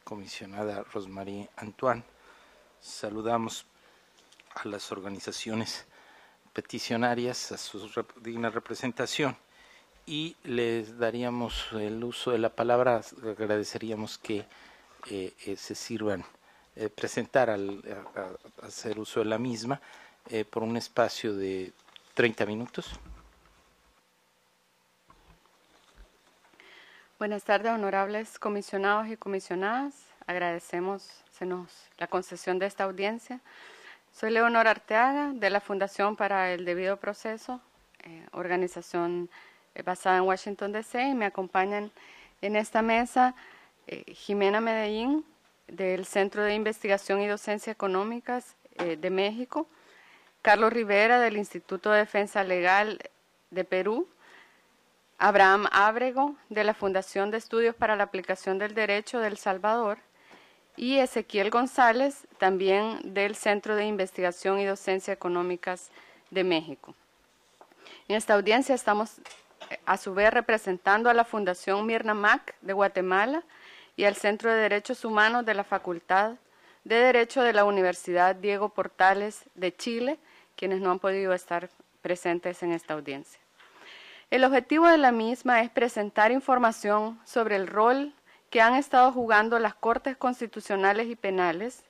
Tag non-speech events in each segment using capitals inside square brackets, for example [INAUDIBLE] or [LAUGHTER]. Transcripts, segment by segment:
comisionada Rosmarie Antoine. Saludamos a las organizaciones peticionarias, a su digna representación y les daríamos el uso de la palabra. Agradeceríamos que eh, eh, se sirvan eh, presentar al hacer uso de la misma por un espacio de 30 minutos. Buenas tardes, honorables comisionados y comisionadas. Agradecemos la concesión de esta audiencia. Soy Leonor Arteaga, de la Fundación para el Debido Proceso, eh, organización eh, basada en Washington, D.C., y me acompañan en esta mesa eh, Jimena Medellín, del Centro de Investigación y Docencia Económicas de México, Carlos Rivera, del Instituto de Defensa Legal de Perú, Abraham Ábrego, de la Fundación de Estudios para la Aplicación del Derecho del Salvador, y Ezequiel González, también del Centro de Investigación y Docencia Económicas de México. En esta audiencia estamos a su vez representando a la Fundación Mirna Mac de Guatemala y al Centro de Derechos Humanos de la Facultad de Derecho de la Universidad Diego Portales de Chile, quienes no han podido estar presentes en esta audiencia. El objetivo de la misma es presentar información sobre el rol que han estado jugando las Cortes Constitucionales y Penales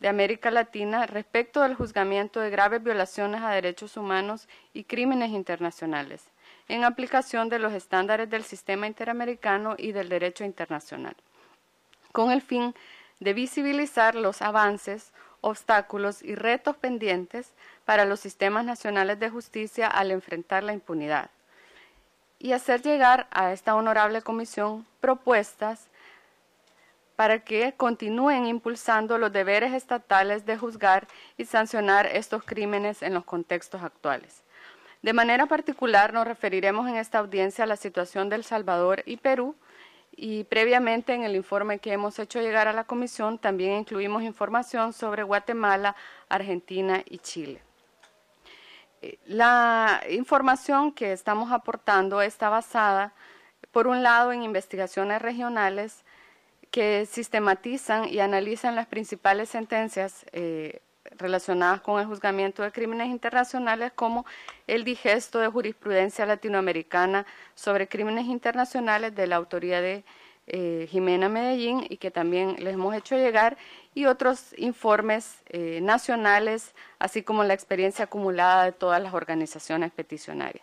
de América Latina respecto del juzgamiento de graves violaciones a derechos humanos y crímenes internacionales, en aplicación de los estándares del sistema interamericano y del derecho internacional, con el fin de visibilizar los avances, obstáculos y retos pendientes para los sistemas nacionales de justicia al enfrentar la impunidad y hacer llegar a esta honorable comisión propuestas para que continúen impulsando los deberes estatales de juzgar y sancionar estos crímenes en los contextos actuales. De manera particular nos referiremos en esta audiencia a la situación de El Salvador y Perú y previamente en el informe que hemos hecho llegar a la comisión también incluimos información sobre Guatemala, Argentina y Chile. Eh, la información que estamos aportando está basada, por un lado, en investigaciones regionales que sistematizan y analizan las principales sentencias eh, relacionadas con el juzgamiento de crímenes internacionales como el digesto de jurisprudencia latinoamericana sobre crímenes internacionales de la autoridad de eh, Jimena Medellín y que también les hemos hecho llegar, y otros informes eh, nacionales, así como la experiencia acumulada de todas las organizaciones peticionarias.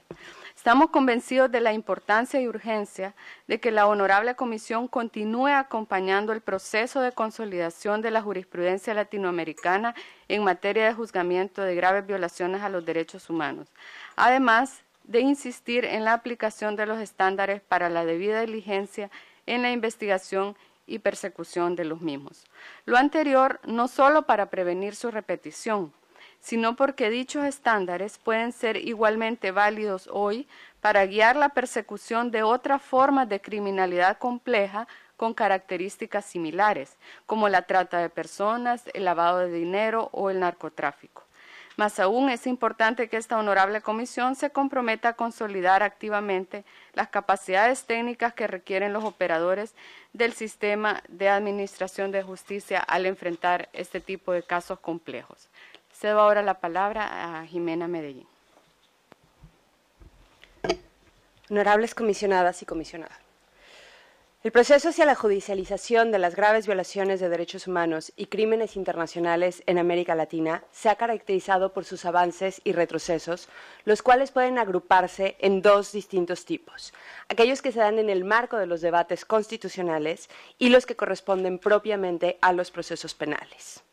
Estamos convencidos de la importancia y urgencia de que la Honorable Comisión continúe acompañando el proceso de consolidación de la jurisprudencia latinoamericana en materia de juzgamiento de graves violaciones a los derechos humanos. Además de insistir en la aplicación de los estándares para la debida diligencia en la investigación y persecución de los mismos. Lo anterior no solo para prevenir su repetición, sino porque dichos estándares pueden ser igualmente válidos hoy para guiar la persecución de otras formas de criminalidad compleja con características similares, como la trata de personas, el lavado de dinero o el narcotráfico. Más aún es importante que esta honorable comisión se comprometa a consolidar activamente las capacidades técnicas que requieren los operadores del sistema de administración de justicia al enfrentar este tipo de casos complejos. Cedo ahora la palabra a Jimena Medellín. Honorables comisionadas y comisionados. El proceso hacia la judicialización de las graves violaciones de derechos humanos y crímenes internacionales en América Latina se ha caracterizado por sus avances y retrocesos, los cuales pueden agruparse en dos distintos tipos, aquellos que se dan en el marco de los debates constitucionales y los que corresponden propiamente a los procesos penales.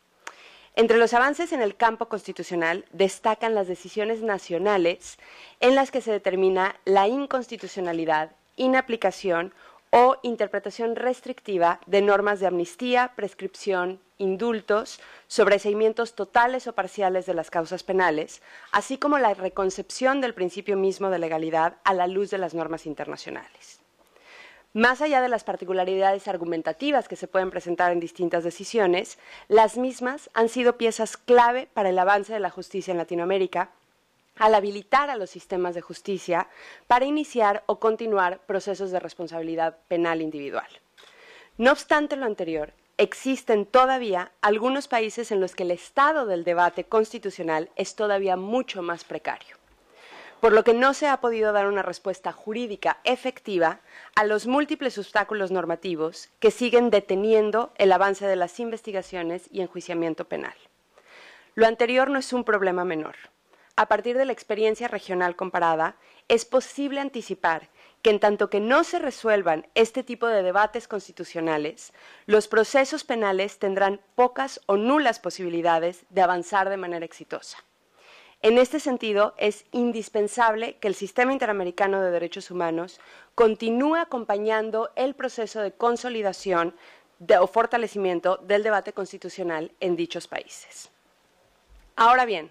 Entre los avances en el campo constitucional destacan las decisiones nacionales en las que se determina la inconstitucionalidad, inaplicación o interpretación restrictiva de normas de amnistía, prescripción, indultos, sobreseimientos totales o parciales de las causas penales, así como la reconcepción del principio mismo de legalidad a la luz de las normas internacionales. Más allá de las particularidades argumentativas que se pueden presentar en distintas decisiones, las mismas han sido piezas clave para el avance de la justicia en Latinoamérica al habilitar a los sistemas de justicia para iniciar o continuar procesos de responsabilidad penal individual. No obstante lo anterior, existen todavía algunos países en los que el estado del debate constitucional es todavía mucho más precario, por lo que no se ha podido dar una respuesta jurídica efectiva a los múltiples obstáculos normativos que siguen deteniendo el avance de las investigaciones y enjuiciamiento penal. Lo anterior no es un problema menor a partir de la experiencia regional comparada, es posible anticipar que en tanto que no se resuelvan este tipo de debates constitucionales, los procesos penales tendrán pocas o nulas posibilidades de avanzar de manera exitosa. En este sentido, es indispensable que el sistema interamericano de derechos humanos continúe acompañando el proceso de consolidación o fortalecimiento del debate constitucional en dichos países. Ahora bien,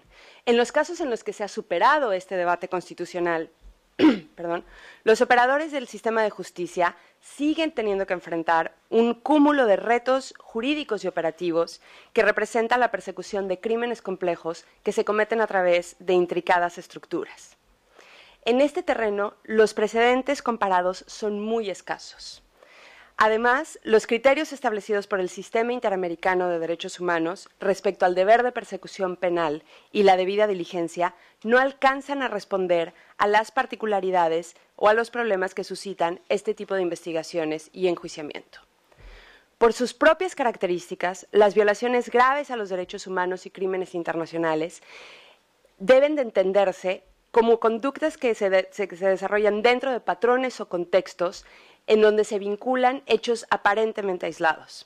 en los casos en los que se ha superado este debate constitucional, [CLEARS THROAT] los operadores del sistema de justicia siguen teniendo que enfrentar un cúmulo de retos jurídicos y operativos que representa la persecución de crímenes complejos que se cometen a través de intricadas estructuras. En este terreno, los precedentes comparados son muy escasos. Además, los criterios establecidos por el Sistema Interamericano de Derechos Humanos respecto al deber de persecución penal y la debida diligencia no alcanzan a responder a las particularidades o a los problemas que suscitan este tipo de investigaciones y enjuiciamiento. Por sus propias características, las violaciones graves a los derechos humanos y crímenes internacionales deben de entenderse como conductas que se, se desarrollan dentro de patrones o contextos en donde se vinculan hechos aparentemente aislados.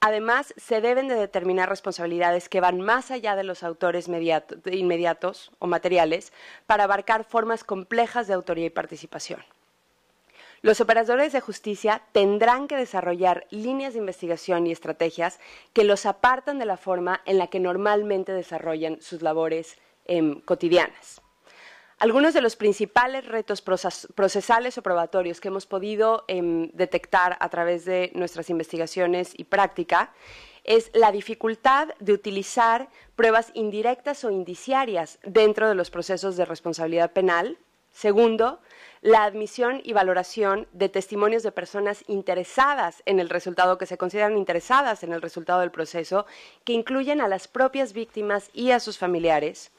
Además, se deben de determinar responsabilidades que van más allá de los autores inmediatos o materiales para abarcar formas complejas de autoría y participación. Los operadores de justicia tendrán que desarrollar líneas de investigación y estrategias que los apartan de la forma en la que normalmente desarrollan sus labores em, cotidianas. Algunos de los principales retos procesales o probatorios que hemos podido em, detectar a través de nuestras investigaciones y práctica es la dificultad de utilizar pruebas indirectas o indiciarias dentro de los procesos de responsabilidad penal. Segundo, la admisión y valoración de testimonios de personas interesadas en el resultado, que se consideran interesadas en el resultado del proceso, que incluyen a las propias víctimas y a sus familiares.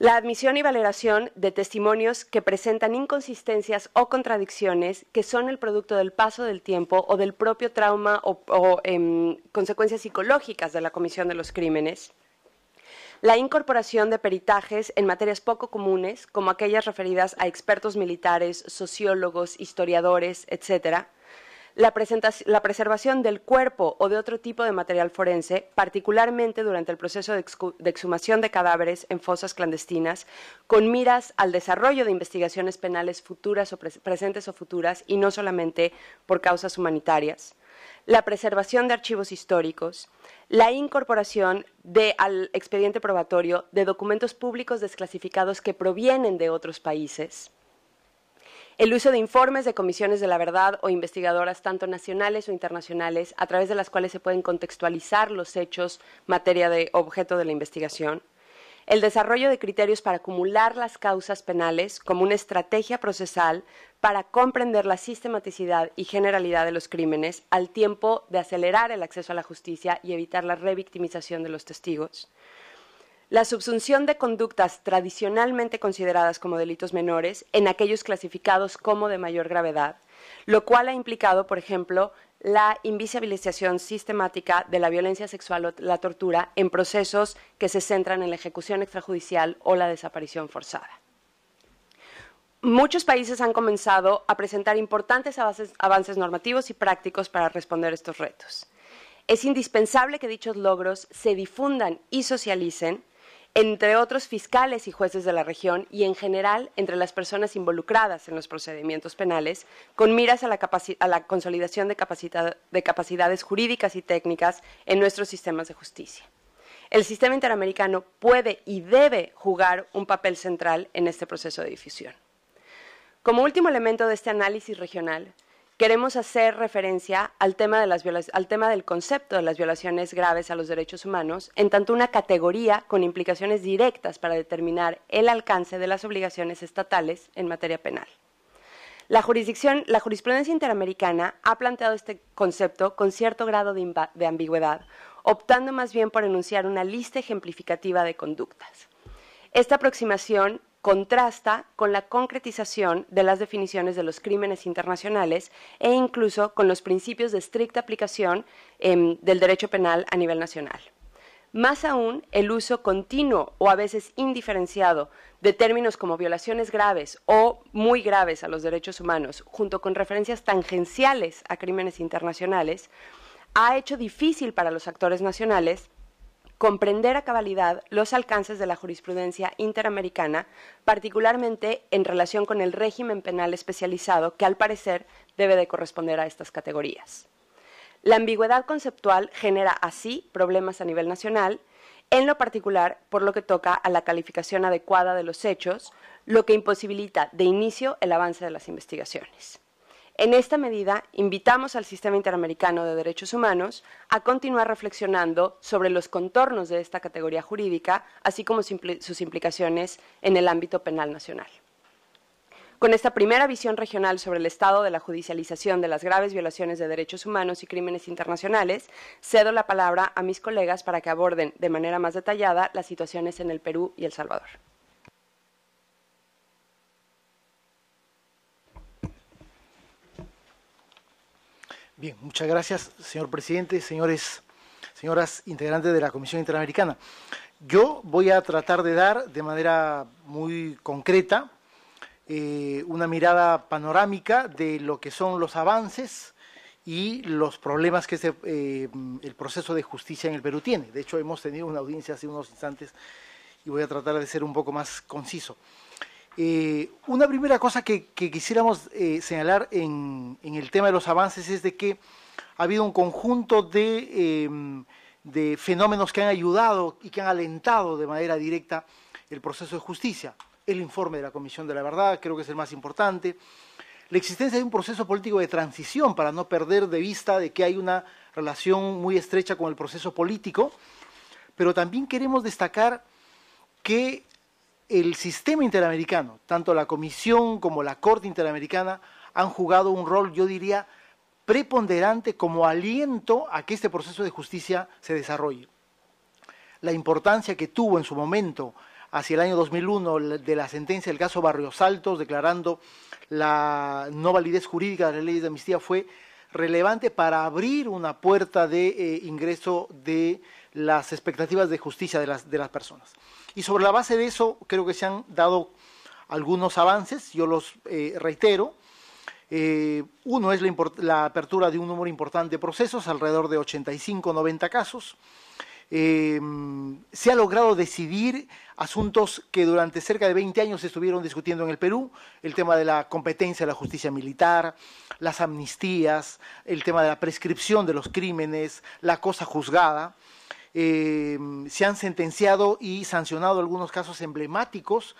La admisión y valoración de testimonios que presentan inconsistencias o contradicciones que son el producto del paso del tiempo o del propio trauma o, em, consecuencias psicológicas de la comisión de los crímenes. La incorporación de peritajes en materias poco comunes, como aquellas referidas a expertos militares, sociólogos, historiadores, etcétera la, preservación del cuerpo o de otro tipo de material forense, particularmente durante el proceso de, exhumación de cadáveres en fosas clandestinas, con miras al desarrollo de investigaciones penales futuras o presentes o futuras, y no solamente por causas humanitarias la preservación de archivos históricos, la incorporación al expediente probatorio de documentos públicos desclasificados que provienen de otros países, el uso de informes de comisiones de la verdad o investigadoras tanto nacionales o internacionales a través de las cuales se pueden contextualizar los hechos materia de objeto de la investigación, el desarrollo de criterios para acumular las causas penales como una estrategia procesal para comprender la sistematicidad y generalidad de los crímenes al tiempo de acelerar el acceso a la justicia y evitar la revictimización de los testigos la subsunción de conductas tradicionalmente consideradas como delitos menores en aquellos clasificados como de mayor gravedad, lo cual ha implicado, por ejemplo, la invisibilización sistemática de la violencia sexual o la tortura en procesos que se centran en la ejecución extrajudicial o la desaparición forzada. Muchos países han comenzado a presentar importantes avances, normativos y prácticos para responder estos retos. Es indispensable que dichos logros se difundan y socialicen entre otros fiscales y jueces de la región y en general entre las personas involucradas en los procedimientos penales, con miras a la, consolidación de capacidades jurídicas y técnicas en nuestros sistemas de justicia. El sistema interamericano puede y debe jugar un papel central en este proceso de difusión. Como último elemento de este análisis regional, queremos hacer referencia al tema, del concepto de las violaciones graves a los derechos humanos, en tanto una categoría con implicaciones directas para determinar el alcance de las obligaciones estatales en materia penal. La, jurisprudencia interamericana ha planteado este concepto con cierto grado de ambigüedad, optando más bien por enunciar una lista ejemplificativa de conductas. Esta aproximación contrasta con la concretización de las definiciones de los crímenes internacionales e incluso con los principios de estricta aplicación em, del derecho penal a nivel nacional. Más aún, el uso continuo o a veces indiferenciado de términos como violaciones graves o muy graves a los derechos humanos, junto con referencias tangenciales a crímenes internacionales, ha hecho difícil para los actores nacionales comprender a cabalidad los alcances de la jurisprudencia interamericana, particularmente en relación con el régimen penal especializado que al parecer debe de corresponder a estas categorías. La ambigüedad conceptual genera así problemas a nivel nacional, en lo particular por lo que toca a la calificación adecuada de los hechos, lo que imposibilita de inicio el avance de las investigaciones. En esta medida, invitamos al Sistema Interamericano de Derechos Humanos a continuar reflexionando sobre los contornos de esta categoría jurídica, así como sus implicaciones en el ámbito penal nacional. Con esta primera visión regional sobre el estado de la judicialización de las graves violaciones de derechos humanos y crímenes internacionales, cedo la palabra a mis colegas para que aborden de manera más detallada las situaciones en el Perú y El Salvador. Bien, muchas gracias, señor presidente, señores, señoras integrantes de la Comisión Interamericana. Yo voy a tratar de dar de manera muy concreta eh, una mirada panorámica de lo que son los avances y los problemas que este, eh, el proceso de justicia en el Perú tiene. De hecho, hemos tenido una audiencia hace unos instantes y voy a tratar de ser un poco más conciso. Eh, una primera cosa que, quisiéramos eh, señalar en, el tema de los avances es de que ha habido un conjunto de, em, de, fenómenos que han ayudado y que han alentado de manera directa el proceso de justicia. El informe de la Comisión de la Verdad creo que es el más importante. La existencia de un proceso político de transición para no perder de vista de que hay una relación muy estrecha con el proceso político. Pero también queremos destacar que el sistema interamericano, tanto la Comisión como la Corte Interamericana, han jugado un rol, yo diría, preponderante como aliento a que este proceso de justicia se desarrolle. La importancia que tuvo en su momento, hacia el año 2001, de la sentencia del caso Barrios Altos, declarando la no validez jurídica de las leyes de amnistía, fue relevante para abrir una puerta de eh, ingreso de las expectativas de justicia de las, personas. Y sobre la base de eso creo que se han dado algunos avances, yo los eh, reitero. Eh, uno es la, apertura de un número importante de procesos, alrededor de 85-90 casos. Eh, se ha logrado decidir asuntos que durante cerca de 20 años se estuvieron discutiendo en el Perú, el tema de la competencia de la justicia militar, las amnistías, el tema de la prescripción de los crímenes, la cosa juzgada. Em, se han sentenciado y sancionado algunos casos emblemáticos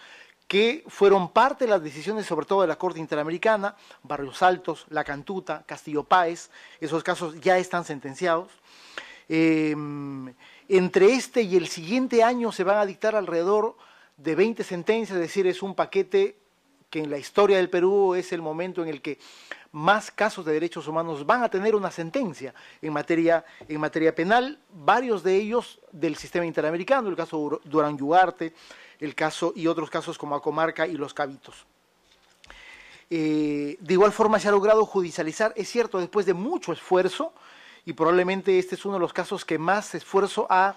que fueron parte de las decisiones, sobre todo de la Corte Interamericana, Barrios Altos, La Cantuta, Castillo Páez, esos casos ya están sentenciados. Em, entre este y el siguiente año se van a dictar alrededor de 20 sentencias, es decir, es un paquete que en la historia del Perú es el momento en el que más casos de derechos humanos van a tener una sentencia en materia, penal, varios de ellos del sistema interamericano, el caso Durán Yugarte, el caso y otros casos como Acomarca y Los Cabitos. Eh, de igual forma se ha logrado judicializar, es cierto, después de mucho esfuerzo, y probablemente este es uno de los casos que más esfuerzo ha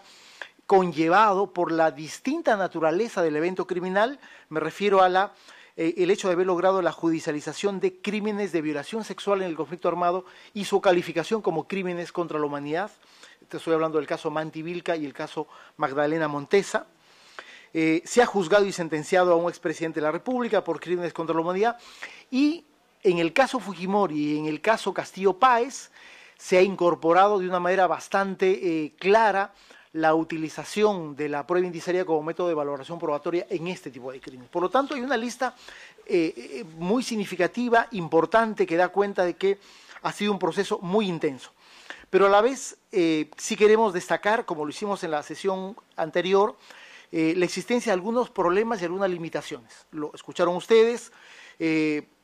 conllevado por la distinta naturaleza del evento criminal, me refiero a la eh, el hecho de haber logrado la judicialización de crímenes de violación sexual en el conflicto armado y su calificación como crímenes contra la humanidad. estoy hablando del caso Mantivilca y el caso Magdalena Montesa. Eh, se ha juzgado y sentenciado a un expresidente de la República por crímenes contra la humanidad. Y en el caso Fujimori y en el caso Castillo Páez se ha incorporado de una manera bastante eh, clara la utilización de la prueba indiciaria como método de valoración probatoria en este tipo de crímenes. Por lo tanto, hay una lista eh, eh, muy significativa, importante, que da cuenta de que ha sido un proceso muy intenso. Pero a la vez, eh, sí queremos destacar, como lo hicimos en la sesión anterior, la existencia de algunos problemas y algunas limitaciones. Lo escucharon ustedes.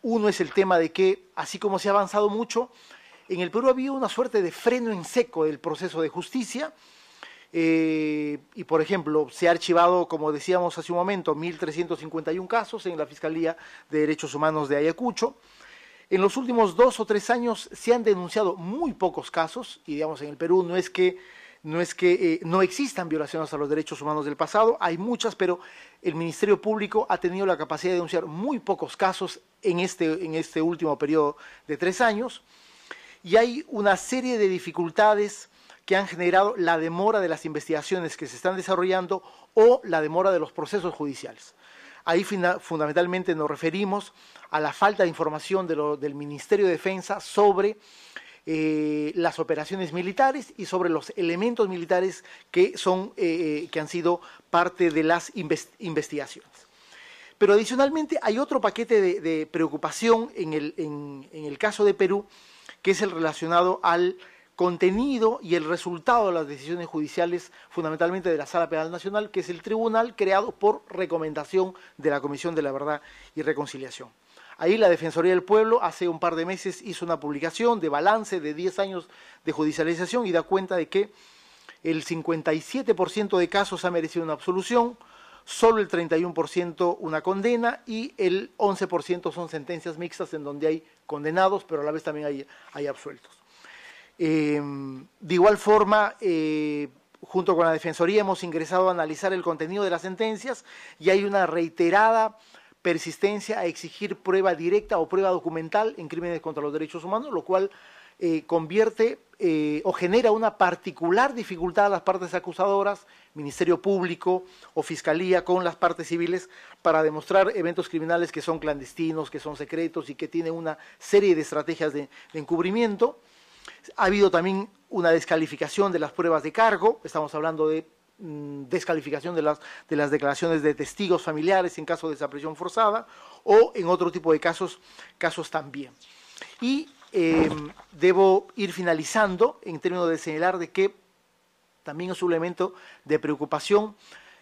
uno es el tema de que, así como se ha avanzado mucho, en el Perú había una suerte de freno en seco del proceso de justicia, eh, y por ejemplo, se ha archivado, como decíamos hace un momento, 1.351 casos en la Fiscalía de Derechos Humanos de Ayacucho. En los últimos dos o tres años se han denunciado muy pocos casos, y digamos, en el Perú no es que no es que eh, no existan violaciones a los derechos humanos del pasado, hay muchas, pero el Ministerio Público ha tenido la capacidad de denunciar muy pocos casos en este, en este último periodo de tres años, y hay una serie de dificultades que han generado la demora de las investigaciones que se están desarrollando o la demora de los procesos judiciales. Ahí fundamentalmente nos referimos a la falta de información del Ministerio de Defensa sobre eh, las operaciones militares y sobre los elementos militares que, eh, eh, que han sido parte de las investigaciones. Pero adicionalmente hay otro paquete de, preocupación en el, en el caso de Perú, que es el relacionado al contenido y el resultado de las decisiones judiciales, fundamentalmente de la Sala Penal Nacional, que es el tribunal creado por recomendación de la Comisión de la Verdad y Reconciliación. Ahí la Defensoría del Pueblo hace un par de meses hizo una publicación de balance de 10 años de judicialización y da cuenta de que el 57% de casos ha merecido una absolución, solo el 31% una condena y el 11% son sentencias mixtas en donde hay condenados, pero a la vez también hay, hay absueltos. Em, de igual forma, eh, junto con la Defensoría hemos ingresado a analizar el contenido de las sentencias y hay una reiterada persistencia a exigir prueba directa o prueba documental en crímenes contra los derechos humanos, lo cual eh, convierte eh, o genera una particular dificultad a las partes acusadoras, Ministerio Público o Fiscalía con las partes civiles para demostrar eventos criminales que son clandestinos, que son secretos y que tienen una serie de estrategias de encubrimiento. Ha habido también una descalificación de las pruebas de cargo, estamos hablando de mm, descalificación de las, declaraciones de testigos familiares en caso de desaparición forzada o en otro tipo de casos, casos también. Y em, debo ir finalizando en términos de señalar de que también es un elemento de preocupación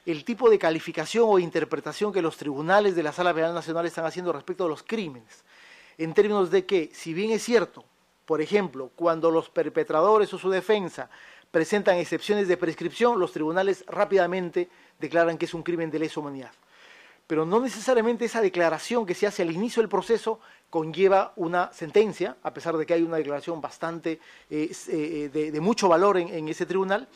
el tipo de calificación o interpretación que los tribunales de la Sala Penal Nacional están haciendo respecto a los crímenes, en términos de que, si bien es cierto, por ejemplo, cuando los perpetradores o su defensa presentan excepciones de prescripción, los tribunales rápidamente declaran que es un crimen de lesa humanidad. Pero no necesariamente esa declaración que se hace al inicio del proceso conlleva una sentencia, a pesar de que hay una declaración bastante eh, eh, eh, de, mucho valor en ese tribunal,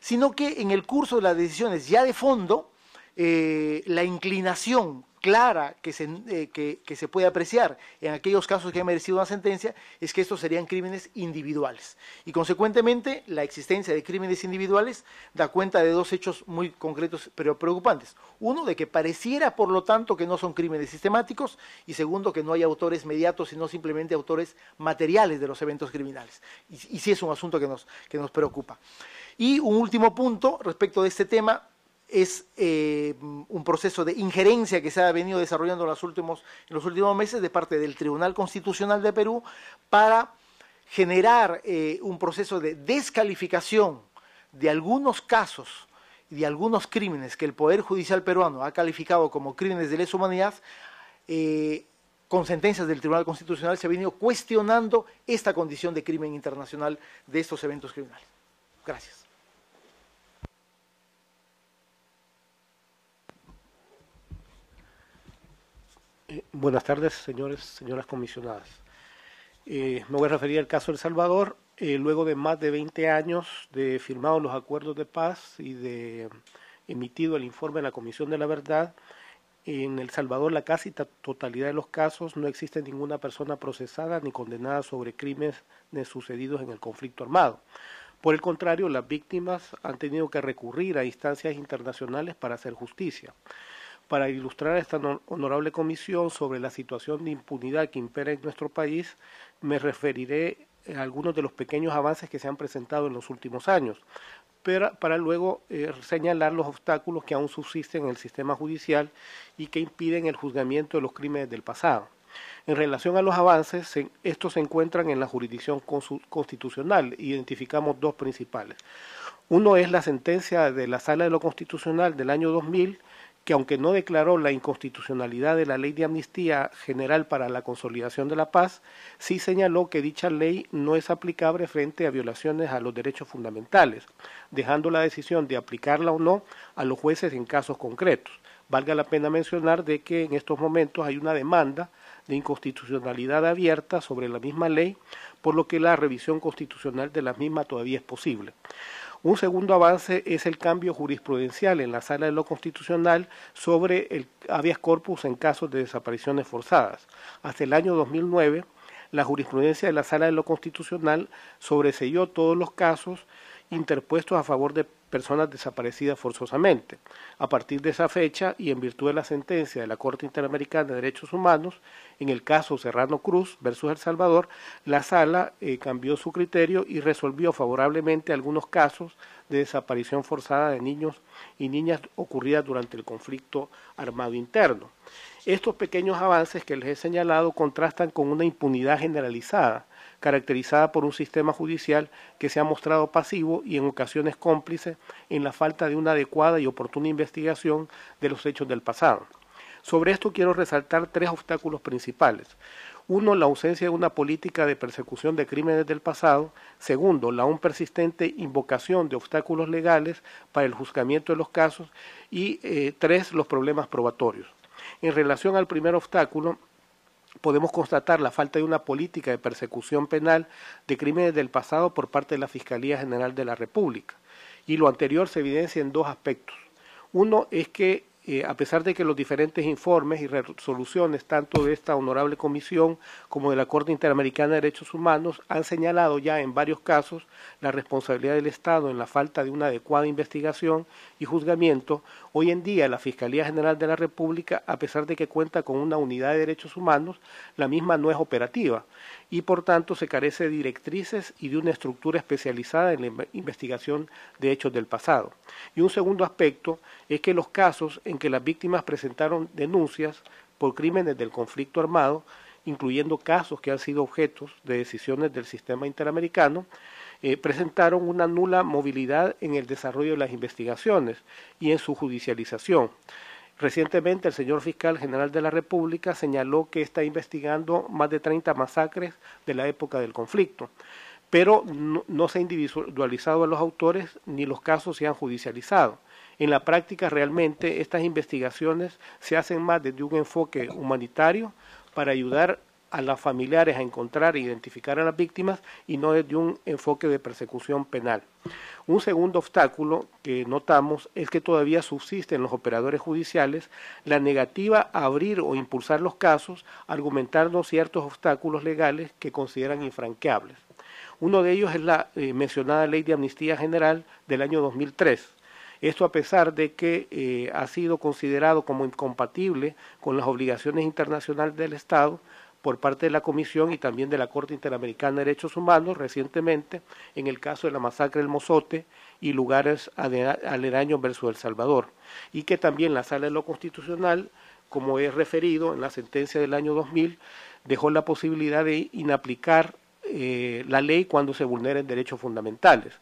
sino que en el curso de las decisiones ya de fondo, eh, la inclinación clara eh, que se, puede apreciar en aquellos casos que han merecido una sentencia es que estos serían crímenes individuales. Y consecuentemente, la existencia de crímenes individuales da cuenta de dos hechos muy concretos pero preocupantes. Uno, de que pareciera, por lo tanto, que no son crímenes sistemáticos y segundo, que no hay autores mediatos, sino simplemente autores materiales de los eventos criminales. Y, y sí es un asunto que nos preocupa. Y un último punto respecto de este tema es eh, un proceso de injerencia que se ha venido desarrollando en los, últimos, en los últimos meses de parte del Tribunal Constitucional de Perú para generar eh, un proceso de descalificación de algunos casos y de algunos crímenes que el Poder Judicial peruano ha calificado como crímenes de lesa humanidad, eh, con sentencias del Tribunal Constitucional se ha venido cuestionando esta condición de crimen internacional de estos eventos criminales. Gracias. buenas tardes, señores, señoras comisionadas. Eh, me voy a referir al caso de El Salvador. Eh, luego de más de 20 años de firmados los acuerdos de paz y de mm, emitido el informe de la Comisión de la Verdad, en El Salvador la casi totalidad de los casos no existe ninguna persona procesada ni condenada sobre crímenes sucedidos en el conflicto armado. Por el contrario, las víctimas han tenido que recurrir a instancias internacionales para hacer justicia para ilustrar a esta honorable comisión sobre la situación de impunidad que impera en nuestro país, me referiré a algunos de los pequeños avances que se han presentado en los últimos años, para luego eh, señalar los obstáculos que aún subsisten en el sistema judicial y que impiden el juzgamiento de los crímenes del pasado. En relación a los avances, estos se encuentran en la jurisdicción constitucional. Identificamos dos principales. Uno es la sentencia de la Sala de lo Constitucional del año 2000 que aunque no declaró la inconstitucionalidad de la Ley de Amnistía General para la Consolidación de la Paz, sí señaló que dicha ley no es aplicable frente a violaciones a los derechos fundamentales, dejando la decisión de aplicarla o no a los jueces en casos concretos. Valga la pena mencionar de que en estos momentos hay una demanda de inconstitucionalidad abierta sobre la misma ley, por lo que la revisión constitucional de la misma todavía es posible. Un segundo avance es el cambio jurisprudencial en la Sala de lo Constitucional sobre el habeas corpus en casos de desapariciones forzadas. Hasta el año 2009, la jurisprudencia de la Sala de lo Constitucional sobreseyó todos los casos interpuestos a favor de personas desaparecidas forzosamente. A partir de esa fecha y en virtud de la sentencia de la Corte Interamericana de Derechos Humanos, en el caso Serrano Cruz versus El Salvador, la sala eh, cambió su criterio y resolvió favorablemente algunos casos de desaparición forzada de niños y niñas ocurridas durante el conflicto armado interno. Estos pequeños avances que les he señalado contrastan con una impunidad generalizada caracterizada por un sistema judicial que se ha mostrado pasivo y en ocasiones cómplice en la falta de una adecuada y oportuna investigación de los hechos del pasado. Sobre esto quiero resaltar tres obstáculos principales. Uno, la ausencia de una política de persecución de crímenes del pasado. Segundo, la aún persistente invocación de obstáculos legales para el juzgamiento de los casos. Y eh, tres, los problemas probatorios. En relación al primer obstáculo, podemos constatar la falta de una política de persecución penal de crímenes del pasado por parte de la Fiscalía General de la República. Y lo anterior se evidencia en dos aspectos. Uno es que eh, a pesar de que los diferentes informes y resoluciones, tanto de esta honorable comisión como de la Corte Interamericana de Derechos Humanos, han señalado ya en varios casos la responsabilidad del Estado en la falta de una adecuada investigación y juzgamiento, hoy en día la Fiscalía General de la República, a pesar de que cuenta con una unidad de derechos humanos, la misma no es operativa y por tanto se carece de directrices y de una estructura especializada en la investigación de hechos del pasado. Y un segundo aspecto es que los casos en que las víctimas presentaron denuncias por crímenes del conflicto armado, incluyendo casos que han sido objetos de decisiones del sistema interamericano, eh, presentaron una nula movilidad en el desarrollo de las investigaciones y en su judicialización. Recientemente el señor fiscal general de la República señaló que está investigando más de 30 masacres de la época del conflicto, pero no, se ha individualizado a los autores ni los casos se han judicializado. En la práctica realmente estas investigaciones se hacen más desde un enfoque humanitario para ayudar a los familiares a encontrar e identificar a las víctimas y no desde un enfoque de persecución penal. Un segundo obstáculo que notamos es que todavía subsiste en los operadores judiciales la negativa a abrir o impulsar los casos argumentando ciertos obstáculos legales que consideran infranqueables. Uno de ellos es la eh, mencionada Ley de Amnistía General del año 2003. Esto a pesar de que eh, ha sido considerado como incompatible con las obligaciones internacionales del Estado, por parte de la Comisión y también de la Corte Interamericana de Derechos Humanos recientemente en el caso de la masacre del Mozote y lugares aledaños versus El Salvador, y que también la Sala de lo Constitucional, como es referido en la sentencia del año 2000, dejó la posibilidad de inaplicar eh, la ley cuando se vulneren derechos fundamentales.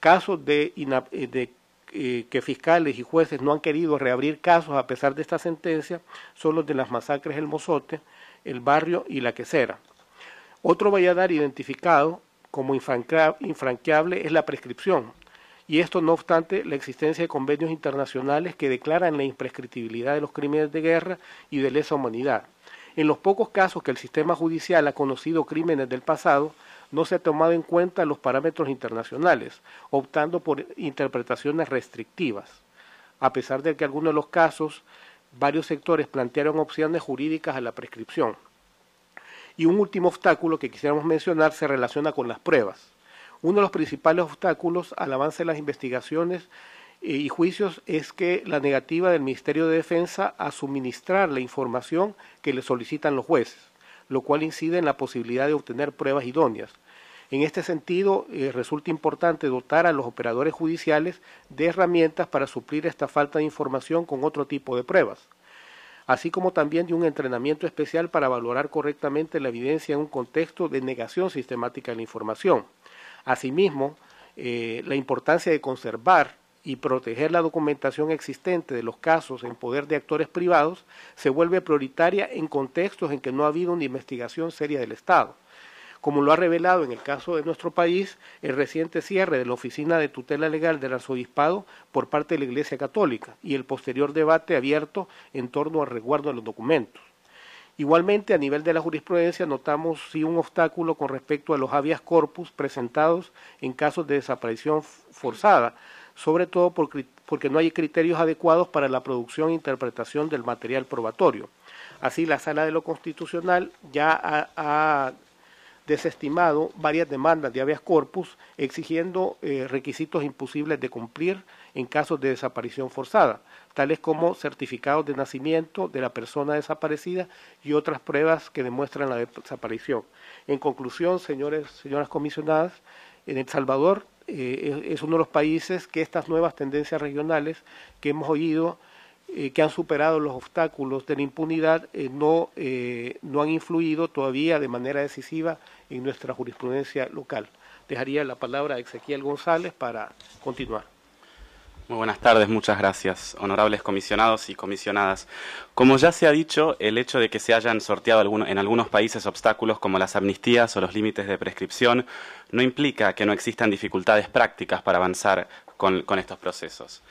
Casos de, eh, eh, que fiscales y jueces no han querido reabrir casos a pesar de esta sentencia son los de las masacres del Mozote, el barrio y la quesera. Otro valladar identificado como infranqueable es la prescripción, y esto no obstante la existencia de convenios internacionales que declaran la imprescriptibilidad de los crímenes de guerra y de lesa humanidad. En los pocos casos que el sistema judicial ha conocido crímenes del pasado, no se ha tomado en cuenta los parámetros internacionales, optando por interpretaciones restrictivas. A pesar de que algunos de los casos varios sectores plantearon opciones jurídicas a la prescripción. Y un último obstáculo que quisiéramos mencionar se relaciona con las pruebas. Uno de los principales obstáculos al avance de las investigaciones eh, y juicios es que la negativa del Ministerio de Defensa a suministrar la información que le solicitan los jueces, lo cual incide en la posibilidad de obtener pruebas idóneas, en este sentido, eh, resulta importante dotar a los operadores judiciales de herramientas para suplir esta falta de información con otro tipo de pruebas, así como también de un entrenamiento especial para valorar correctamente la evidencia en un contexto de negación sistemática de la información. Asimismo, eh, la importancia de conservar y proteger la documentación existente de los casos en poder de actores privados se vuelve prioritaria en contextos en que no ha habido una investigación seria del Estado como lo ha revelado en el caso de nuestro país el reciente cierre de la Oficina de Tutela Legal del Arzobispado por parte de la Iglesia Católica y el posterior debate abierto en torno al resguardo de los documentos. Igualmente, a nivel de la jurisprudencia, notamos sí un obstáculo con respecto a los habeas corpus presentados en casos de desaparición forzada, sobre todo porque no hay criterios adecuados para la producción e interpretación del material probatorio. Así, la Sala de lo Constitucional ya ha desestimado varias demandas de habeas corpus exigiendo eh, requisitos imposibles de cumplir en casos de desaparición forzada, tales como certificados de nacimiento de la persona desaparecida y otras pruebas que demuestran la desaparición. En conclusión, señores, señoras comisionadas, en El Salvador eh, es uno de los países que estas nuevas tendencias regionales que hemos oído eh, que han superado los obstáculos de la impunidad eh, eh, no, han influido todavía de manera decisiva en nuestra jurisprudencia local. Dejaría la palabra a Ezequiel González para continuar. Muy buenas tardes, muchas gracias, honorables comisionados y comisionadas. Como ya se ha dicho, el hecho de que se hayan sorteado en algunos países obstáculos como las amnistías o los límites de prescripción no implica que no existan dificultades prácticas para avanzar con estos procesos.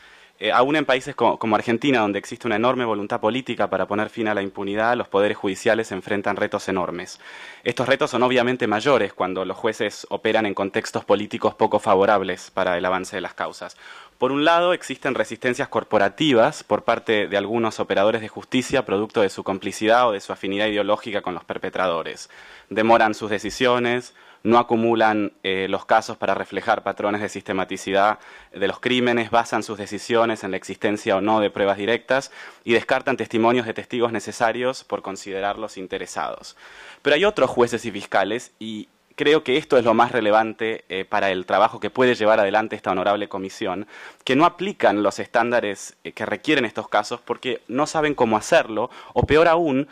Eh, aún en países como, Argentina, donde existe una enorme voluntad política para poner fin a la impunidad, los poderes judiciales enfrentan retos enormes. Estos retos son obviamente mayores cuando los jueces operan en contextos políticos poco favorables para el avance de las causas. Por un lado, existen resistencias corporativas por parte de algunos operadores de justicia producto de su complicidad o de su afinidad ideológica con los perpetradores. Demoran sus decisiones, no acumulan eh, los casos para reflejar patrones de sistematicidad de los crímenes, basan sus decisiones en la existencia o no de pruebas directas y descartan testimonios de testigos necesarios por considerarlos interesados. Pero hay otros jueces y fiscales y creo que esto es lo más relevante eh, para el trabajo que puede llevar adelante esta honorable comisión, que no aplican los estándares eh, que requieren estos casos porque no saben cómo hacerlo o peor aún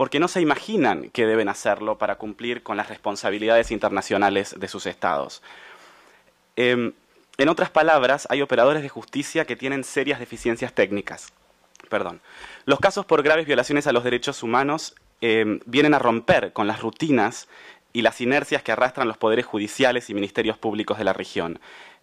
porque no se imaginan que deben hacerlo para cumplir con las responsabilidades internacionales de sus estados. Em, en otras palabras, hay operadores de justicia que tienen serias deficiencias técnicas. Perdón. Los casos por graves violaciones a los derechos humanos em, vienen a romper con las rutinas y las inercias que arrastran los poderes judiciales y ministerios públicos de la región.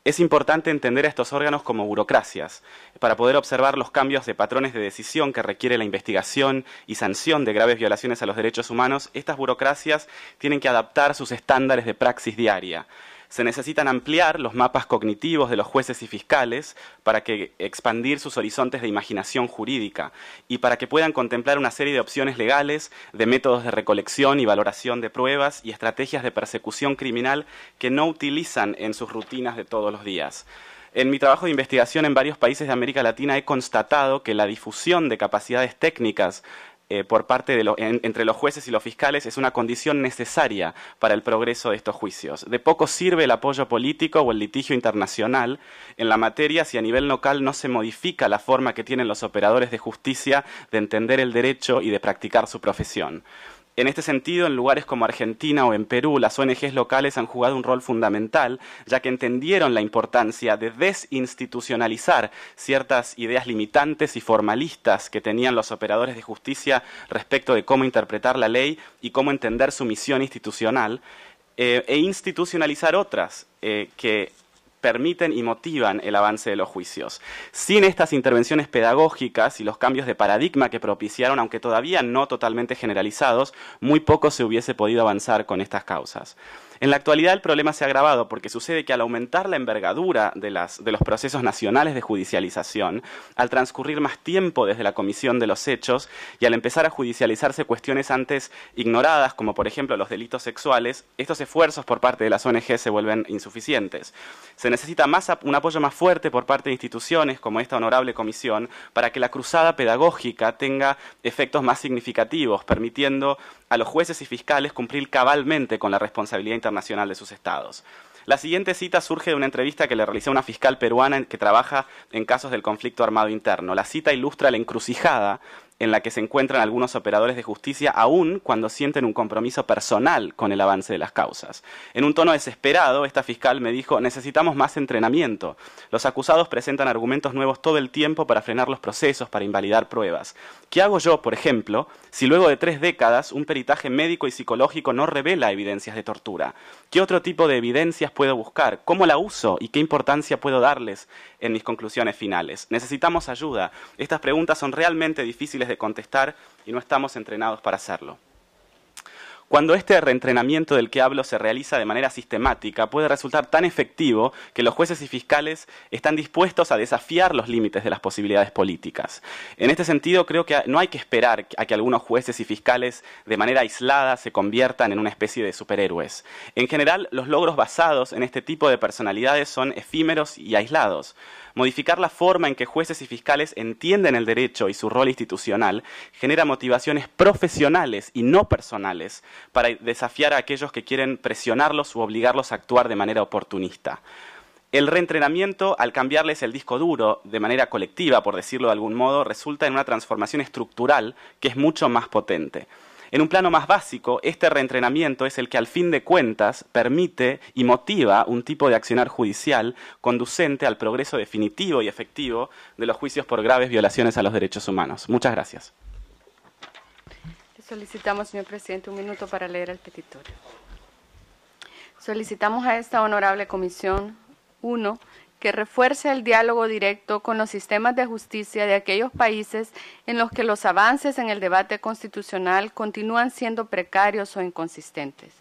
Es importante entender a estos órganos como burocracias, para poder observar los cambios de patrones de decisión que requiere la investigación y sanción de graves violaciones a los derechos humanos, estas burocracias tienen que adaptar sus estándares de praxis diaria se necesitan ampliar los mapas cognitivos de los jueces y fiscales para que expandir sus horizontes de imaginación jurídica y para que puedan contemplar una serie de opciones legales, de métodos de recolección y valoración de pruebas y estrategias de persecución criminal que no utilizan en sus rutinas de todos los días. En mi trabajo de investigación en varios países de América Latina he constatado que la difusión de capacidades técnicas eh, por parte de entre los jueces y los fiscales es una condición necesaria para el progreso de estos juicios. De poco sirve el apoyo político o el litigio internacional en la materia si a nivel local no se modifica la forma que tienen los operadores de justicia de entender el derecho y de practicar su profesión. En este sentido, en lugares como Argentina o en Perú, las ONGs locales han jugado un rol fundamental, ya que entendieron la importancia de desinstitucionalizar ciertas ideas limitantes y formalistas que tenían los operadores de justicia respecto de cómo interpretar la ley y cómo entender su misión institucional, eh, e institucionalizar otras eh, que permiten y motivan el avance de los juicios. Sin estas intervenciones pedagógicas y los cambios de paradigma que propiciaron, aunque todavía no totalmente generalizados, muy poco se hubiese podido avanzar con estas causas. En la actualidad el problema se ha agravado porque sucede que al aumentar la envergadura de, los procesos nacionales de judicialización, al transcurrir más tiempo desde la comisión de los hechos y al empezar a judicializarse cuestiones antes ignoradas, como por ejemplo los delitos sexuales, estos esfuerzos por parte de las ONG se vuelven insuficientes. Se necesita un apoyo más fuerte por parte de instituciones como esta honorable comisión para que la cruzada pedagógica tenga efectos más significativos, permitiendo a los jueces y fiscales cumplir cabalmente con la responsabilidad internacional de sus estados. La siguiente cita surge de una entrevista que le realizó una fiscal peruana que trabaja en casos del conflicto armado interno. La cita ilustra la encrucijada en la que se encuentran algunos operadores de justicia aún cuando sienten un compromiso personal con el avance de las causas. En un tono desesperado, esta fiscal me dijo, necesitamos más entrenamiento. Los acusados presentan argumentos nuevos todo el tiempo para frenar los procesos, para invalidar pruebas. ¿Qué hago yo, por ejemplo, si luego de tres décadas un peritaje médico y psicológico no revela evidencias de tortura? ¿Qué otro tipo de evidencias puedo buscar? ¿Cómo la uso y qué importancia puedo darles en mis conclusiones finales? Necesitamos ayuda. Estas preguntas son realmente difíciles de contestar y no estamos entrenados para hacerlo. Cuando este reentrenamiento del que hablo se realiza de manera sistemática, puede resultar tan efectivo que los jueces y fiscales están dispuestos a desafiar los límites de las posibilidades políticas. En este sentido, creo que no hay que esperar a que algunos jueces y fiscales de manera aislada se conviertan en una especie de superhéroes. En general, los logros basados en este tipo de personalidades son efímeros y aislados. Modificar la forma en que jueces y fiscales entienden el derecho y su rol institucional genera motivaciones profesionales y no personales para desafiar a aquellos que quieren presionarlos u obligarlos a actuar de manera oportunista. El reentrenamiento, al cambiarles el disco duro de manera colectiva, por decirlo de algún modo, resulta en una transformación estructural que es mucho más potente. En un plano más básico, este reentrenamiento es el que al fin de cuentas permite y motiva un tipo de accionar judicial conducente al progreso definitivo y efectivo de los juicios por graves violaciones a los derechos humanos. Muchas gracias. Solicitamos, señor presidente, un minuto para leer el petitorio. Solicitamos a esta honorable comisión, uno, que refuerce el diálogo directo con los sistemas de justicia de aquellos países en los que los avances en el debate constitucional continúan siendo precarios o inconsistentes.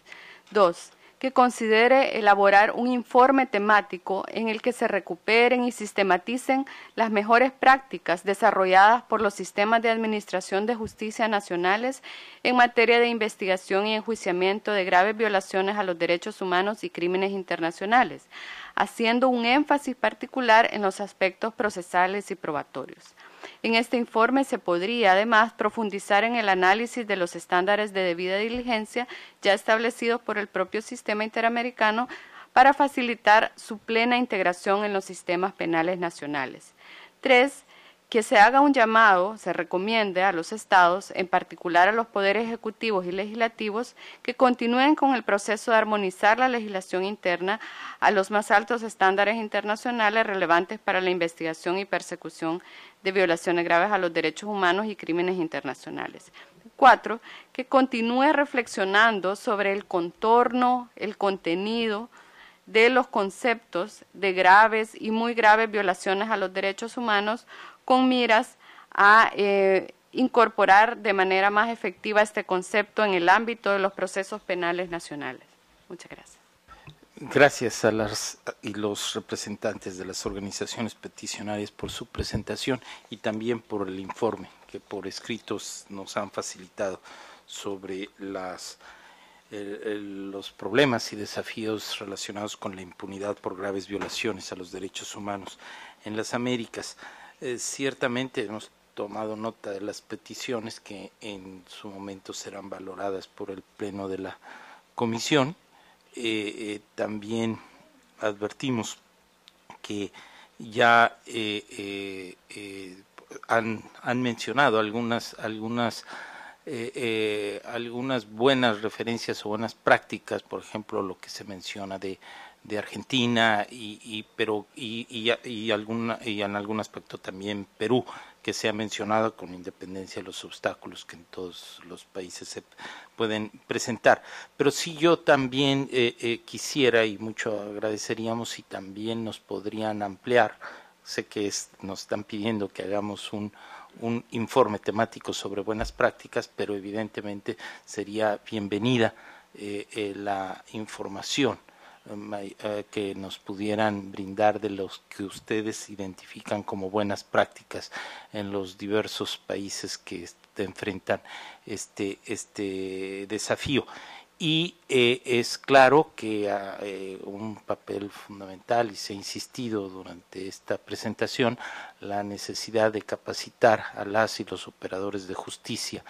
Dos, que considere elaborar un informe temático en el que se recuperen y sistematicen las mejores prácticas desarrolladas por los sistemas de administración de justicia nacionales en materia de investigación y enjuiciamiento de graves violaciones a los derechos humanos y crímenes internacionales, haciendo un énfasis particular en los aspectos procesales y probatorios. En este informe se podría además profundizar en el análisis de los estándares de debida diligencia ya establecidos por el propio sistema interamericano para facilitar su plena integración en los sistemas penales nacionales. Tres, que se haga un llamado, se recomiende a los estados, en particular a los poderes ejecutivos y legislativos, que continúen con el proceso de armonizar la legislación interna a los más altos estándares internacionales relevantes para la investigación y persecución de violaciones graves a los derechos humanos y crímenes internacionales. Cuatro, que continúe reflexionando sobre el contorno, el contenido, de los conceptos de graves y muy graves violaciones a los derechos humanos con miras a eh, incorporar de manera más efectiva este concepto en el ámbito de los procesos penales nacionales. Muchas gracias. Gracias a las y los representantes de las organizaciones peticionarias por su presentación y también por el informe que por escritos nos han facilitado sobre los problemas y desafíos relacionados con la impunidad por graves violaciones a los derechos humanos en las Américas. Eh, ciertamente hemos tomado nota de las peticiones que en su momento serán valoradas por el Pleno de la Comisión. Eh, eh, también advertimos que ya han, han, mencionado algunas, algunas algunas buenas referencias o buenas prácticas, por ejemplo, lo que se menciona de de Argentina y, pero y, alguna y en algún aspecto también Perú que se ha mencionado con independencia de los obstáculos que en todos los países se pueden presentar pero si yo también eh, eh, quisiera y mucho agradeceríamos si también nos podrían ampliar sé que nos están pidiendo que hagamos un un informe temático sobre buenas prácticas pero evidentemente sería bienvenida eh, la información eh, que nos pudieran brindar de los que ustedes identifican como buenas prácticas en los diversos países que enfrentan este, este desafío. Y eh, es claro que ah, eh, un papel fundamental, y se ha insistido durante esta presentación, la necesidad de capacitar a las y los operadores de justicia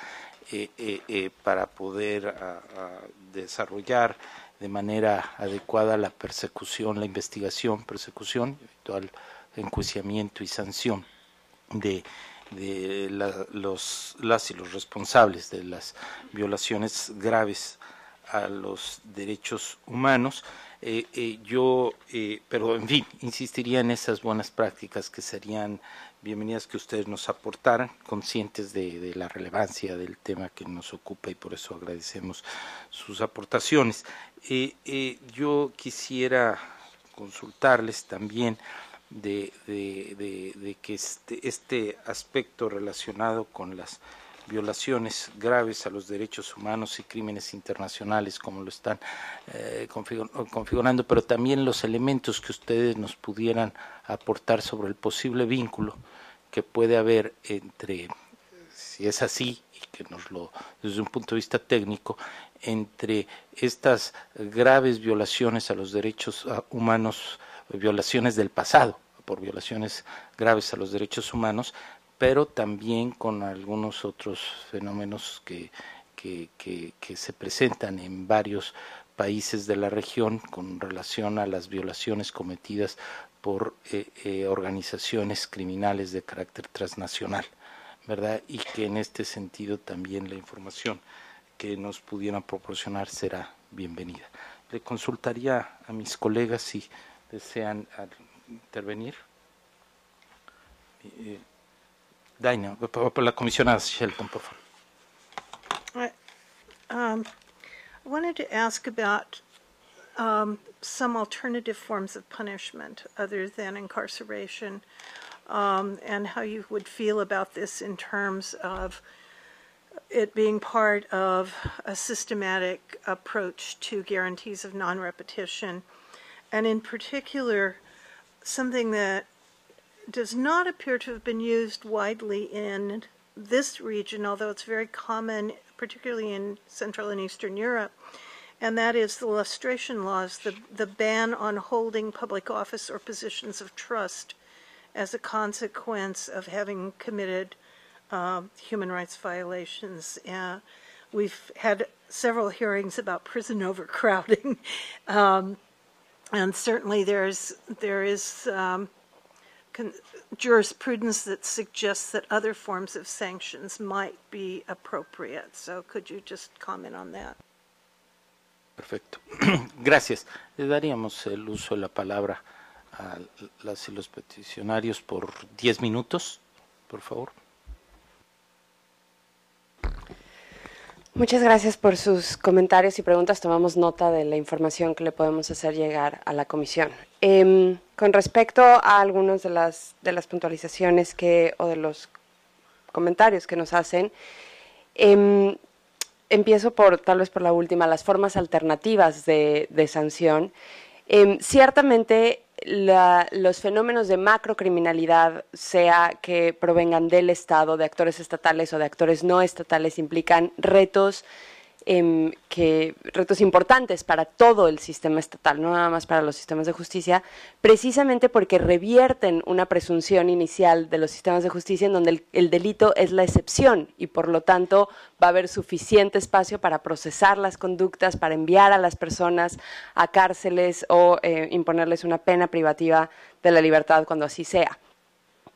para poder ah, ah, desarrollar de manera adecuada la persecución, la investigación, persecución, eventual enjuiciamiento y sanción de, de los, las y los responsables de las violaciones graves a los derechos humanos. Eh, eh, yo, eh, pero en fin, insistiría en esas buenas prácticas que serían bienvenidas que ustedes nos aportaran, conscientes de, la relevancia del tema que nos ocupa y por eso agradecemos sus aportaciones. Eh, eh, yo quisiera consultarles también de, de, de que este, este aspecto relacionado con las violaciones graves a los derechos humanos y crímenes internacionales como lo están eh, configurando, pero también los elementos que ustedes nos pudieran aportar sobre el posible vínculo que puede haber entre, si es así, y que nos lo, desde un punto de vista técnico, entre estas graves violaciones a los derechos ah, humanos, violaciones del pasado por violaciones graves a los derechos humanos, pero también con algunos otros fenómenos que, que, se presentan en varios países de la región con relación a las violaciones cometidas por eh, eh, organizaciones criminales de carácter transnacional, ¿verdad? Y que en este sentido también la información que nos pudieran proporcionar será bienvenida. Le consultaría a mis colegas si desean intervenir. Eh, por la comisionada Shelton, por favor. I, um, I wanted to ask about um, some alternative forms of punishment other than incarceration um, and how you would feel about this in terms of it being part of a systematic approach to guarantees of non repetition. And in particular, something that does not appear to have been used widely in this region, although it's very common, particularly in Central and Eastern Europe, and that is the lustration laws, the, the ban on holding public office or positions of trust as a consequence of having committed uh, human rights violations. Uh, we've had several hearings about prison [LAUGHS] overcrowding, um, and certainly there's there is um, con- jurisprudence that suggests that other forms of sanctions might be appropriate. So could you just comment on that? Perfecto. [CLEARS THROAT] Gracias. Le daríamos el uso de la palabra a las y los peticionarios por 10 minutos, por favor. Muchas gracias por sus comentarios y preguntas. Tomamos nota de la información que le podemos hacer llegar a la comisión. Em, con respecto a algunas de las, de las puntualizaciones que, o de los comentarios que nos hacen, em, empiezo por, tal vez por la última, las formas alternativas de, sanción. Em, ciertamente los fenómenos de macrocriminalidad, sea que provengan del Estado, de actores estatales o de actores no estatales, implican retos Em, que, retos importantes para todo el sistema estatal, no nada más para los sistemas de justicia, precisamente porque revierten una presunción inicial de los sistemas de justicia en donde el, delito es la excepción y por lo tanto va a haber suficiente espacio para procesar las conductas, para enviar a las personas a cárceles o eh, imponerles una pena privativa de la libertad cuando así sea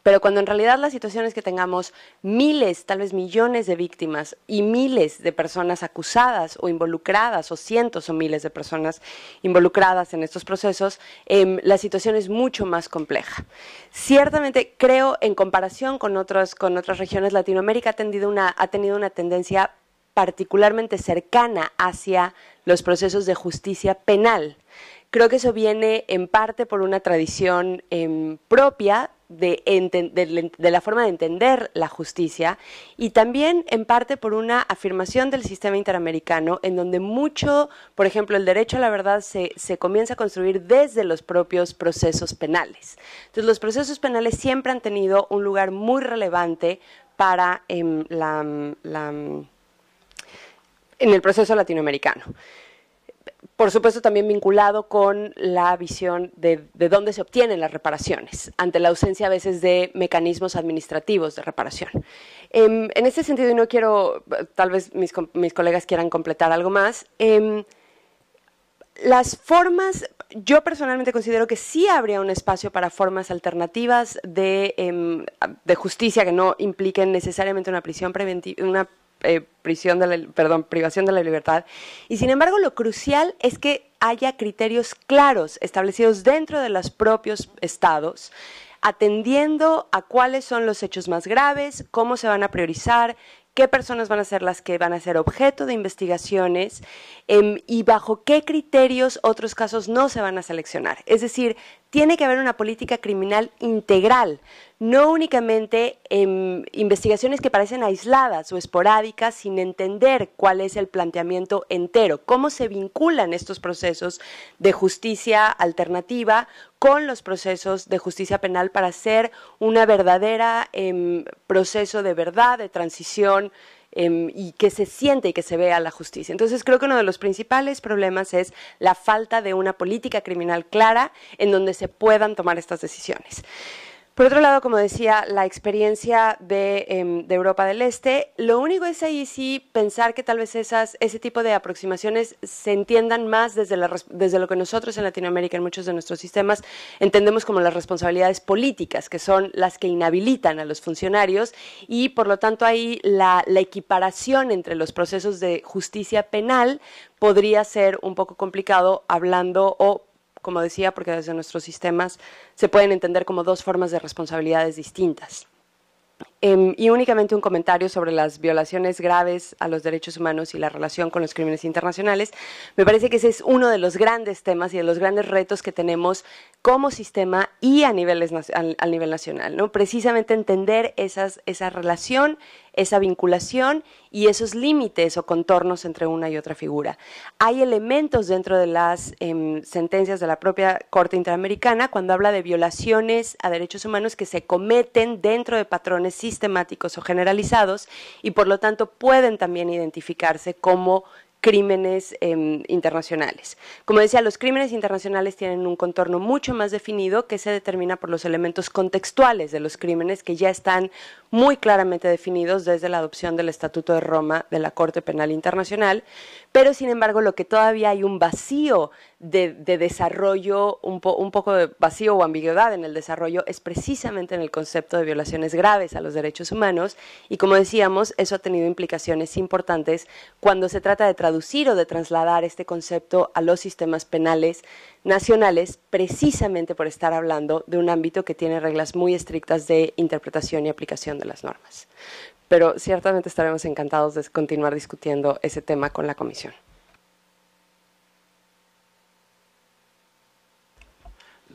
pero cuando en realidad la situación es que tengamos miles, tal vez millones de víctimas y miles de personas acusadas o involucradas o cientos o miles de personas involucradas en estos procesos, em, la situación es mucho más compleja. Ciertamente creo, en comparación con, otras regiones, Latinoamérica ha tenido una, tendencia particularmente cercana hacia los procesos de justicia penal. Creo que eso viene en parte por una tradición em, propia de, la forma de entender la justicia y también en parte por una afirmación del sistema interamericano en donde mucho, por ejemplo, el derecho a la verdad se, comienza a construir desde los propios procesos penales. Entonces, los procesos penales siempre han tenido un lugar muy relevante para em, la, en el proceso latinoamericano por supuesto también vinculado con la visión de, dónde se obtienen las reparaciones, ante la ausencia a veces de mecanismos administrativos de reparación. Em, en este sentido, y no quiero, tal vez mis, colegas quieran completar algo más, em, las formas, yo personalmente considero que sí habría un espacio para formas alternativas de, em, justicia que no impliquen necesariamente una prisión, preventiva, eh, prisión de perdón, privación de la libertad. Y sin embargo, lo crucial es que haya criterios claros establecidos dentro de los propios estados atendiendo a cuáles son los hechos más graves, cómo se van a priorizar, qué personas van a ser las que van a ser objeto de investigaciones em, y bajo qué criterios otros casos no se van a seleccionar. Es decir, tiene que haber una política criminal integral, no únicamente en investigaciones que parecen aisladas o esporádicas sin entender cuál es el planteamiento entero, cómo se vinculan estos procesos de justicia alternativa con los procesos de justicia penal para hacer un verdadero em, proceso de verdad, de transición Em, y que se siente y que se vea la justicia. Entonces creo que uno de los principales problemas es la falta de una política criminal clara en donde se puedan tomar estas decisiones. Por otro lado, como decía, la experiencia em, de, Europa del Este, lo único es ahí sí pensar que tal vez esas, ese tipo de aproximaciones se entiendan más desde, lo que nosotros en Latinoamérica, en muchos de nuestros sistemas, entendemos como las responsabilidades políticas, que son las que inhabilitan a los funcionarios, y por lo tanto ahí la, la equiparación entre los procesos de justicia penal podría ser un poco complicado hablando o como decía, porque desde nuestros sistemas se pueden entender como dos formas de responsabilidades distintas. Em, y únicamente un comentario sobre las violaciones graves a los derechos humanos y la relación con los crímenes internacionales. Me parece que ese es uno de los grandes temas y de los grandes retos que tenemos como sistema y a, nivel nacional, ¿no? precisamente entender esa relación esa vinculación y esos límites o contornos entre una y otra figura. Hay elementos dentro de las em, sentencias de la propia Corte Interamericana cuando habla de violaciones a derechos humanos que se cometen dentro de patrones sistemáticos o generalizados y por lo tanto pueden también identificarse como crímenes em, internacionales. Como decía, los crímenes internacionales tienen un contorno mucho más definido que se determina por los elementos contextuales de los crímenes que ya están muy claramente definidos desde la adopción del Estatuto de Roma de la Corte Penal Internacional, pero sin embargo lo que todavía hay un vacío de, desarrollo, un, un poco de vacío o ambigüedad en el desarrollo, es precisamente en el concepto de violaciones graves a los derechos humanos. Y como decíamos, eso ha tenido implicaciones importantes cuando se trata de traducir o de trasladar este concepto a los sistemas penales nacionales, precisamente por estar hablando de un ámbito que tiene reglas muy estrictas de interpretación y aplicación de las normas. Pero ciertamente estaremos encantados de continuar discutiendo ese tema con la Comisión.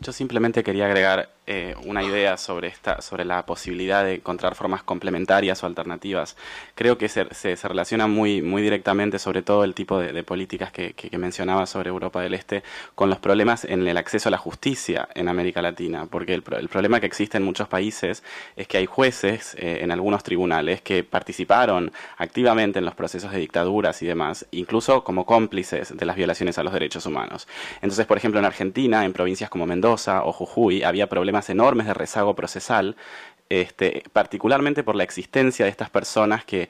Yo simplemente quería agregar eh, una idea sobre, esta, sobre la posibilidad de encontrar formas complementarias o alternativas. Creo que se, relaciona muy, muy directamente, sobre todo el tipo de, políticas que, mencionaba sobre Europa del Este, con los problemas en el acceso a la justicia en América Latina, porque el, problema que existe en muchos países es que hay jueces eh, en algunos tribunales que participaron activamente en los procesos de dictaduras y demás, incluso como cómplices de las violaciones a los derechos humanos. Entonces, por ejemplo, en Argentina, en provincias como Mendoza, o Jujuy había problemas enormes de rezago procesal, este, particularmente por la existencia de estas personas que,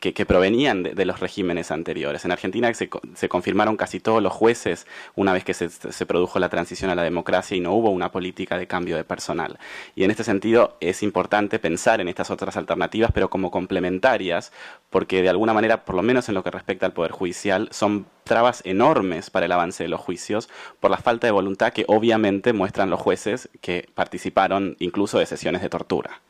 que, provenían de, los regímenes anteriores. En Argentina se, confirmaron casi todos los jueces una vez que se, se, produjo la transición a la democracia y no hubo una política de cambio de personal. Y en este sentido es importante pensar en estas otras alternativas, pero como complementarias, porque de alguna manera, por lo menos en lo que respecta al Poder Judicial, son trabas enormes para el avance de los juicios por la falta de voluntad que obviamente muestran los jueces que participaron incluso de sesiones de tortura.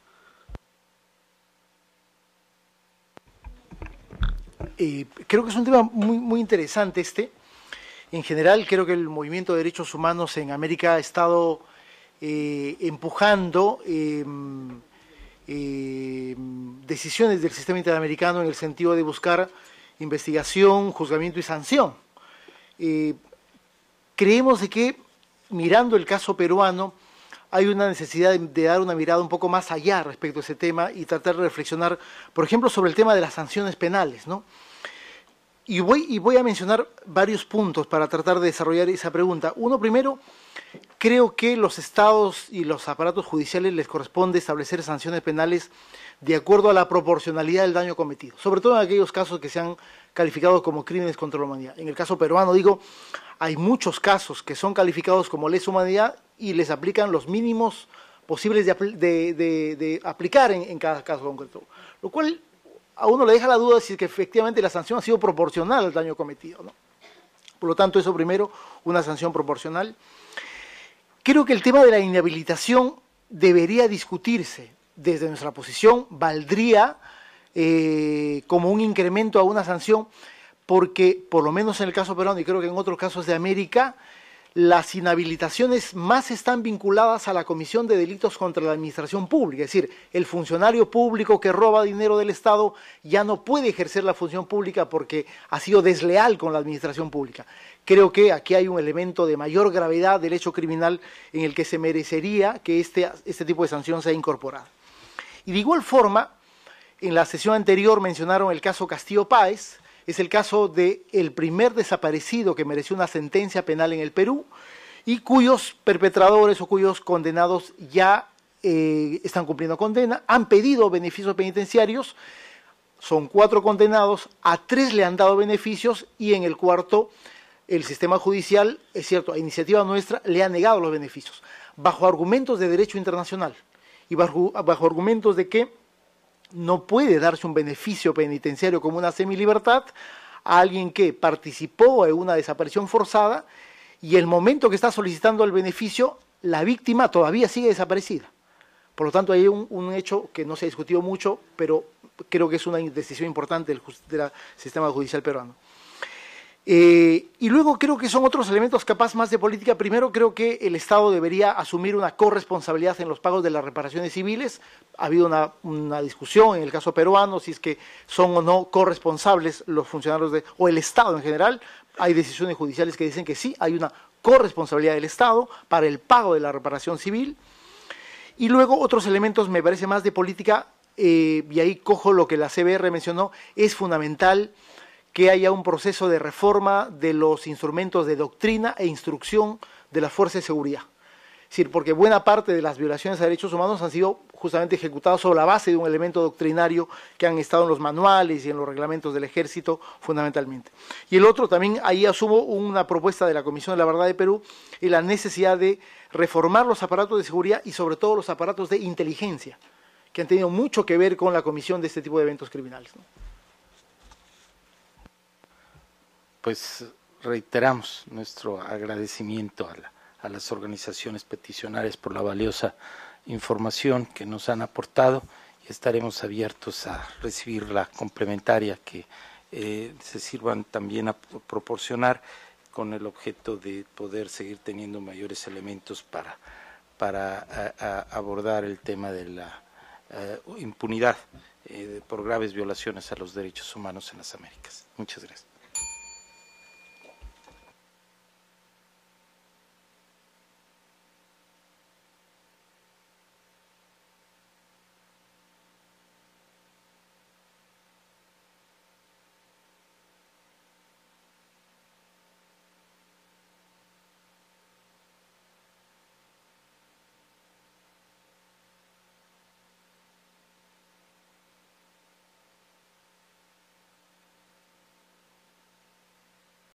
creo que es un tema muy, muy interesante este. En general, creo que el movimiento de derechos humanos en América ha estado eh, empujando em, em, decisiones del sistema interamericano en el sentido de buscar investigación, juzgamiento y sanción. Eh, creemos de que mirando el caso peruano hay una necesidad de, dar una mirada un poco más allá respecto a ese tema y tratar de reflexionar, por ejemplo, sobre el tema de las sanciones penales, ¿no? Y voy, y voy a mencionar varios puntos para tratar de desarrollar esa pregunta. Uno, primero, creo que los estados y los aparatos judiciales les corresponde establecer sanciones penales de acuerdo a la proporcionalidad del daño cometido, sobre todo en aquellos casos que se han calificado como crímenes contra la humanidad. En el caso peruano, digo, hay muchos casos que son calificados como lesa humanidad y les aplican los mínimos posibles de, aplicar en, en cada caso concreto, lo cual a uno le deja la duda de si que efectivamente la sanción ha sido proporcional al daño cometido. ¿no? Por lo tanto, eso primero, una sanción proporcional. Creo que el tema de la inhabilitación debería discutirse. Desde nuestra posición, valdría eh, como un incremento a una sanción, porque por lo menos en el caso peruano y creo que en otros casos de América, las inhabilitaciones más están vinculadas a la comisión de delitos contra la administración pública, es decir, el funcionario público que roba dinero del Estado ya no puede ejercer la función pública porque ha sido desleal con la administración pública. Creo que aquí hay un elemento de mayor gravedad del hecho criminal en el que se merecería que este, este tipo de sanción sea incorporada. Y de igual forma, en la sesión anterior mencionaron el caso Castillo Páez, es el caso del primer desaparecido que mereció una sentencia penal en el Perú y cuyos perpetradores o cuyos condenados ya eh, están cumpliendo condena, han pedido beneficios penitenciarios, son cuatro condenados, a tres le han dado beneficios y en el cuarto el sistema judicial, es cierto, a iniciativa nuestra, le ha negado los beneficios, bajo argumentos de derecho internacional y bajo, bajo argumentos de que no puede darse un beneficio penitenciario como una semilibertad a alguien que participó en una desaparición forzada y el momento que está solicitando el beneficio, la víctima todavía sigue desaparecida. Por lo tanto, hay un, hecho que no se ha discutido mucho, pero creo que es una decisión importante del sistema judicial peruano. Eh, y luego creo que son otros elementos capaz más de política. Primero creo que el Estado debería asumir una corresponsabilidad en los pagos de las reparaciones civiles. Ha habido una, discusión en el caso peruano si es que son o no corresponsables los funcionarios de, o el Estado en general. Hay decisiones judiciales que dicen que sí, hay una corresponsabilidad del Estado para el pago de la reparación civil. Y luego otros elementos, me parece más de política, eh, y ahí cojo lo que la CBR mencionó, es fundamental que haya un proceso de reforma de los instrumentos de doctrina e instrucción de la Fuerza de seguridad. Es decir, porque buena parte de las violaciones a derechos humanos han sido justamente ejecutadas sobre la base de un elemento doctrinario que han estado en los manuales y en los reglamentos del ejército fundamentalmente. Y el otro también, ahí asumo una propuesta de la Comisión de la Verdad de Perú, y la necesidad de reformar los aparatos de seguridad y sobre todo los aparatos de inteligencia, que han tenido mucho que ver con la comisión de este tipo de eventos criminales. pues reiteramos nuestro agradecimiento a, las organizaciones peticionarias por la valiosa información que nos han aportado y estaremos abiertos a recibir la complementaria que eh, se sirvan también a proporcionar con el objeto de poder seguir teniendo mayores elementos para, para abordar el tema de la eh, impunidad eh, por graves violaciones a los derechos humanos en las Américas. Muchas gracias.